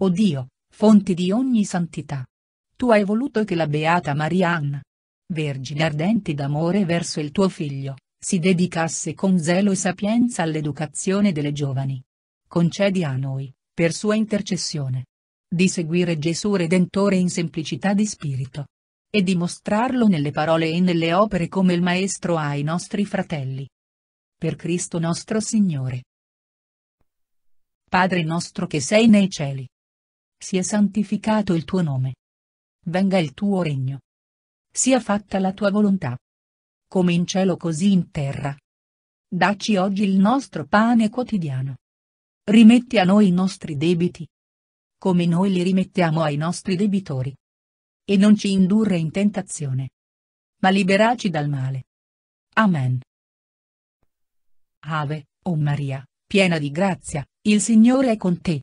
O Dio, fonte di ogni santità. Tu hai voluto che la Beata Maria Anna, vergine ardente d'amore verso il tuo figlio, si dedicasse con zelo e sapienza all'educazione delle giovani. Concedi a noi, per sua intercessione, di seguire Gesù Redentore in semplicità di spirito. E di mostrarlo nelle parole e nelle opere come il Maestro ai nostri fratelli. Per Cristo nostro Signore. Padre nostro che sei nei cieli sia santificato il tuo nome. Venga il tuo regno. Sia fatta la tua volontà. Come in cielo così in terra. Dacci oggi il nostro pane quotidiano. Rimetti a noi i nostri debiti. Come noi li rimettiamo ai nostri debitori. E non ci indurre in tentazione. Ma liberaci dal male. Amen. Ave, o oh Maria, piena di grazia, il Signore è con te